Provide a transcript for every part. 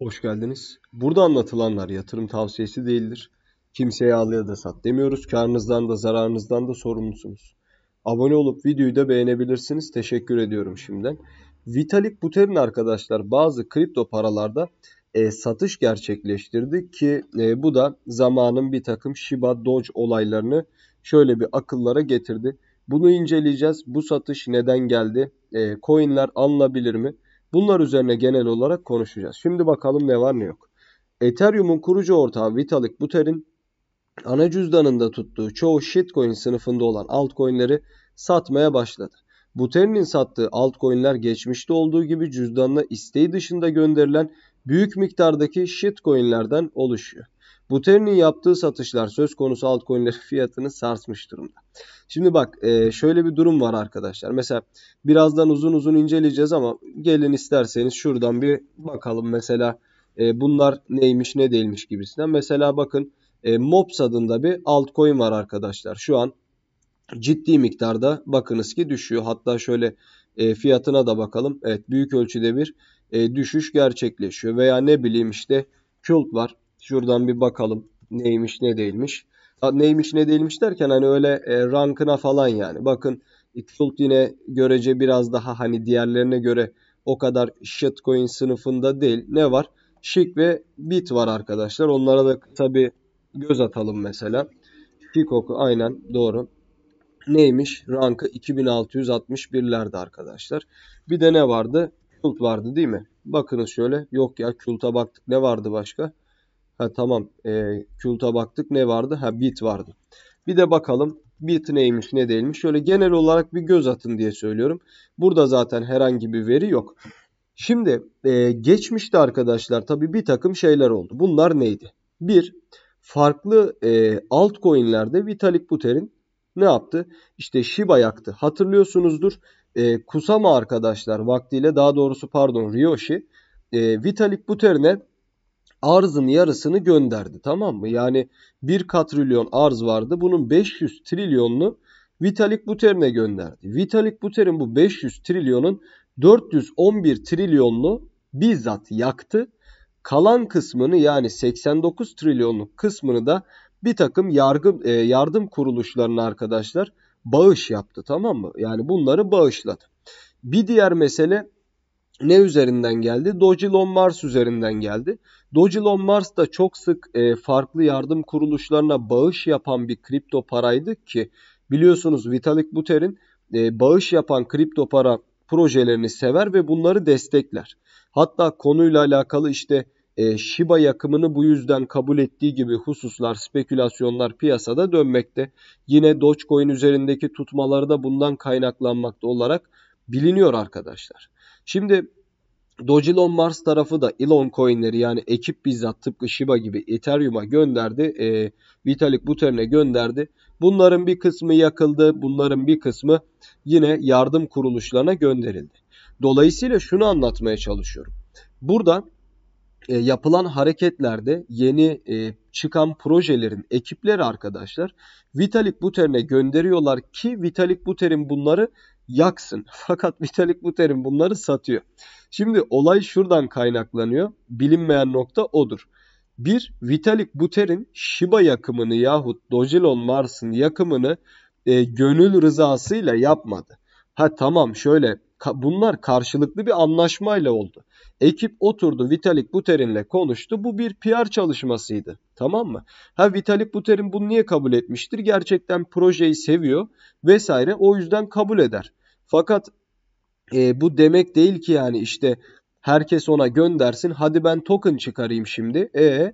Hoş geldiniz. Burada anlatılanlar yatırım tavsiyesi değildir. Kimseye al ya da sat demiyoruz. Karnınızdan da zararınızdan da sorumlusunuz. Abone olup videoyu da beğenebilirsiniz. Teşekkür ediyorum şimdiden. Vitalik Buterin arkadaşlar bazı kripto paralarda e, satış gerçekleştirdi ki e, bu da zamanın bir takım Shiba Doge olaylarını şöyle bir akıllara getirdi. Bunu inceleyeceğiz. Bu satış neden geldi? E, coinler alınabilir mi? Bunlar üzerine genel olarak konuşacağız. Şimdi bakalım ne var ne yok. Ethereum'un kurucu ortağı Vitalik Buterin ana cüzdanında tuttuğu çoğu shitcoin sınıfında olan altcoin'leri satmaya başladı. Buterin'in sattığı altcoin'ler geçmişte olduğu gibi cüzdanına isteği dışında gönderilen büyük miktardaki shitcoin'lerden oluşuyor. Buterin'in yaptığı satışlar söz konusu altcoin'lerin fiyatını sarsmış durumda. Şimdi bak e, şöyle bir durum var arkadaşlar. Mesela birazdan uzun uzun inceleyeceğiz ama gelin isterseniz şuradan bir bakalım mesela e, bunlar neymiş ne değilmiş gibisinden. Mesela bakın e, Mops adında bir altcoin var arkadaşlar. Şu an ciddi miktarda bakınız ki düşüyor. Hatta şöyle fiyatına da bakalım. Evet büyük ölçüde bir düşüş gerçekleşiyor. Veya ne bileyim işte Kult var. Şuradan bir bakalım neymiş ne değilmiş. Neymiş ne değilmiş derken hani öyle e, rankına falan yani. Bakın Xult yine görece biraz daha hani diğerlerine göre o kadar shitcoin sınıfında değil. Ne var? Şik ve Bit var arkadaşlar. Onlara da tabi göz atalım mesela. Şikoku aynen doğru. Neymiş? Rankı 2661'lerde arkadaşlar. Bir de ne vardı? Kult vardı değil mi? Bakınız şöyle. Yok ya Kult'a baktık. Ne vardı başka? Ha tamam e, ee, külta baktık ne vardı? Ha bit vardı. Bir de bakalım bit neymiş ne değilmiş. Şöyle genel olarak bir göz atın diye söylüyorum. Burada zaten herhangi bir veri yok. Şimdi e, geçmişte arkadaşlar tabi bir takım şeyler oldu. Bunlar neydi? Bir farklı e, altcoin'lerde Vitalik Buterin ne yaptı? İşte Shiba yaktı. Hatırlıyorsunuzdur. E, Kusama arkadaşlar vaktiyle daha doğrusu pardon Ryoshi e, Vitalik Buterin'e arzın yarısını gönderdi tamam mı? Yani 1 katrilyon arz vardı bunun 500 trilyonunu Vitalik Buterin'e gönderdi. Vitalik Buterin bu 500 trilyonun 411 trilyonunu bizzat yaktı. Kalan kısmını yani 89 trilyonluk kısmını da bir takım yargı, e, yardım kuruluşlarına arkadaşlar bağış yaptı tamam mı? Yani bunları bağışladı. Bir diğer mesele ne üzerinden geldi? Dogilon Mars üzerinden geldi. Dogilon Mars da çok sık e, farklı yardım kuruluşlarına bağış yapan bir kripto paraydı ki biliyorsunuz Vitalik Buterin e, bağış yapan kripto para projelerini sever ve bunları destekler. Hatta konuyla alakalı işte e, Shiba yakımını bu yüzden kabul ettiği gibi hususlar, spekülasyonlar piyasada dönmekte. Yine Dogecoin üzerindeki tutmaları da bundan kaynaklanmakta olarak biliniyor arkadaşlar. Şimdi Dogecoin Mars tarafı da Elon coinleri yani ekip bizzat tıpkı Shiba gibi Ethereum'a gönderdi. E, Vitalik Buterin'e gönderdi. Bunların bir kısmı yakıldı. Bunların bir kısmı yine yardım kuruluşlarına gönderildi. Dolayısıyla şunu anlatmaya çalışıyorum. Burada e, yapılan hareketlerde yeni e, çıkan projelerin ekipleri arkadaşlar Vitalik Buterine gönderiyorlar ki Vitalik Buterin bunları yaksın. Fakat Vitalik Buterin bunları satıyor. Şimdi olay şuradan kaynaklanıyor. Bilinmeyen nokta odur. Bir, Vitalik Buterin Shiba yakımını yahut Dogelon Mars'ın yakımını e, gönül rızasıyla yapmadı. Ha tamam şöyle bunlar karşılıklı bir anlaşmayla oldu. Ekip oturdu Vitalik Buterin'le konuştu. Bu bir PR çalışmasıydı. Tamam mı? Ha Vitalik Buterin bunu niye kabul etmiştir? Gerçekten projeyi seviyor vesaire. O yüzden kabul eder. Fakat e, bu demek değil ki yani işte herkes ona göndersin. Hadi ben token çıkarayım şimdi. E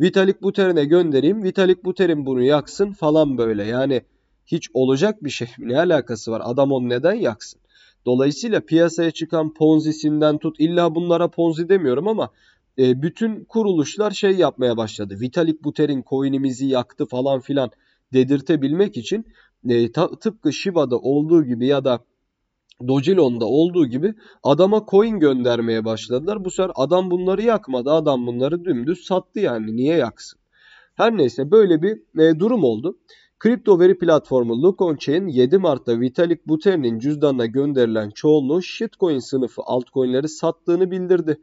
Vitalik Buterin'e göndereyim. Vitalik Buterin bunu yaksın falan böyle. Yani hiç olacak bir şey ne alakası var? Adam onu neden yaksın? Dolayısıyla piyasaya çıkan Ponzi'sinden tut illa bunlara Ponzi demiyorum ama e, bütün kuruluşlar şey yapmaya başladı. Vitalik Buterin coin'imizi yaktı falan filan dedirtebilmek için e, ta, tıpkı Shiba'da olduğu gibi ya da Docilon'da olduğu gibi adama coin göndermeye başladılar. Bu sefer adam bunları yakmadı. Adam bunları dümdüz sattı yani. Niye yaksın? Her neyse böyle bir e, durum oldu. Kripto veri platformu Luconchain 7 Mart'ta Vitalik Buterin'in cüzdanına gönderilen çoğunluğu shitcoin sınıfı altcoin'leri sattığını bildirdi.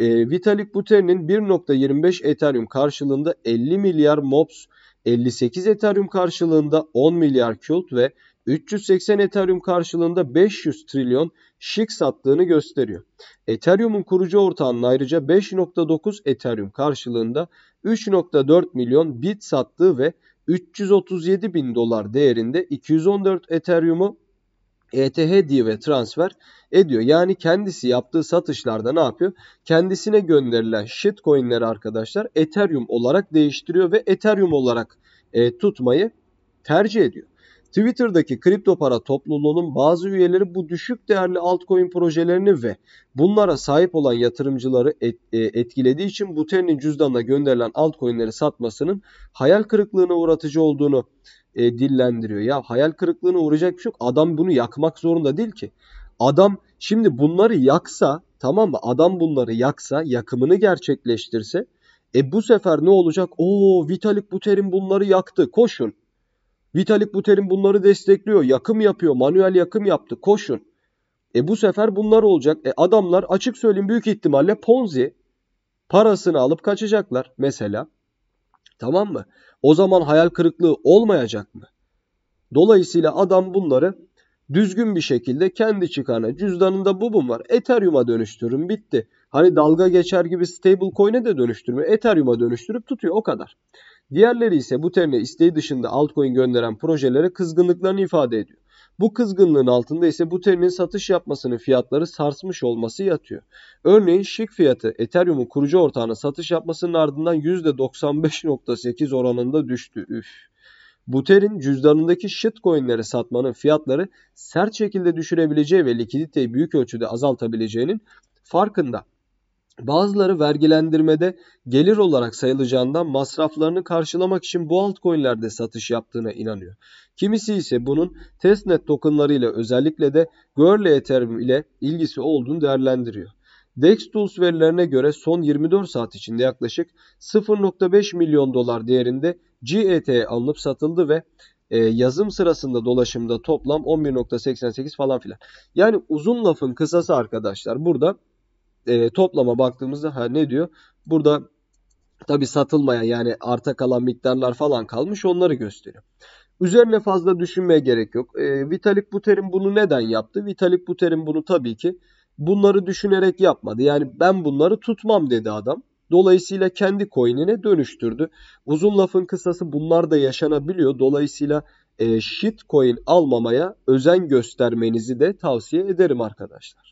E, Vitalik Buterin'in 1.25 Ethereum karşılığında 50 milyar MOPS, 58 Ethereum karşılığında 10 milyar Kult ve 380 Ethereum karşılığında 500 trilyon şik sattığını gösteriyor. Ethereum'un kurucu ortağının ayrıca 5.9 Ethereum karşılığında 3.4 milyon bit sattığı ve 337 bin dolar değerinde 214 Ethereum'u ETH diye ve transfer ediyor. Yani kendisi yaptığı satışlarda ne yapıyor? Kendisine gönderilen shitcoin'leri arkadaşlar Ethereum olarak değiştiriyor ve Ethereum olarak e, tutmayı tercih ediyor. Twitter'daki kripto para topluluğunun bazı üyeleri bu düşük değerli altcoin projelerini ve bunlara sahip olan yatırımcıları et, e, etkilediği için Buterin cüzdanına gönderilen altcoin'leri satmasının hayal kırıklığına uğratıcı olduğunu e, dillendiriyor. Ya hayal kırıklığına uğrayacak bir şey yok. Adam bunu yakmak zorunda değil ki. Adam şimdi bunları yaksa tamam mı? Adam bunları yaksa, yakımını gerçekleştirse e bu sefer ne olacak? Oo Vitalik Buterin bunları yaktı. Koşun. Vitalik Buterin bunları destekliyor. Yakım yapıyor. Manuel yakım yaptı. Koşun. E bu sefer bunlar olacak. E adamlar açık söyleyeyim büyük ihtimalle Ponzi parasını alıp kaçacaklar mesela. Tamam mı? O zaman hayal kırıklığı olmayacak mı? Dolayısıyla adam bunları düzgün bir şekilde kendi çıkarına cüzdanında bu bum var. Ethereum'a dönüştürün bitti. Hani dalga geçer gibi stable coin'e de dönüştürme. Ethereum'a dönüştürüp tutuyor o kadar. Diğerleri ise bu terine isteği dışında altcoin gönderen projelere kızgınlıklarını ifade ediyor. Bu kızgınlığın altında ise bu terinin satış yapmasının fiyatları sarsmış olması yatıyor. Örneğin şık fiyatı Ethereum'un kurucu ortağına satış yapmasının ardından %95.8 oranında düştü. Üf. Buterin cüzdanındaki shitcoin'leri satmanın fiyatları sert şekilde düşürebileceği ve likiditeyi büyük ölçüde azaltabileceğinin farkında. Bazıları vergilendirmede gelir olarak sayılacağından masraflarını karşılamak için bu altcoin'lerde satış yaptığına inanıyor. Kimisi ise bunun testnet tokenlarıyla özellikle de Girl Ethereum ile ilgisi olduğunu değerlendiriyor. DexTools verilerine göre son 24 saat içinde yaklaşık 0.5 milyon dolar değerinde GET alınıp satıldı ve e, yazım sırasında dolaşımda toplam 11.88 falan filan. Yani uzun lafın kısası arkadaşlar burada e, toplama baktığımızda ha, ne diyor? Burada tabi satılmayan yani arta kalan miktarlar falan kalmış onları gösteriyor. Üzerine fazla düşünmeye gerek yok. E, Vitalik Buterin bunu neden yaptı? Vitalik Buterin bunu tabii ki bunları düşünerek yapmadı. Yani ben bunları tutmam dedi adam. Dolayısıyla kendi coin'ine dönüştürdü. Uzun lafın kısası bunlar da yaşanabiliyor. Dolayısıyla e, shitcoin almamaya özen göstermenizi de tavsiye ederim arkadaşlar.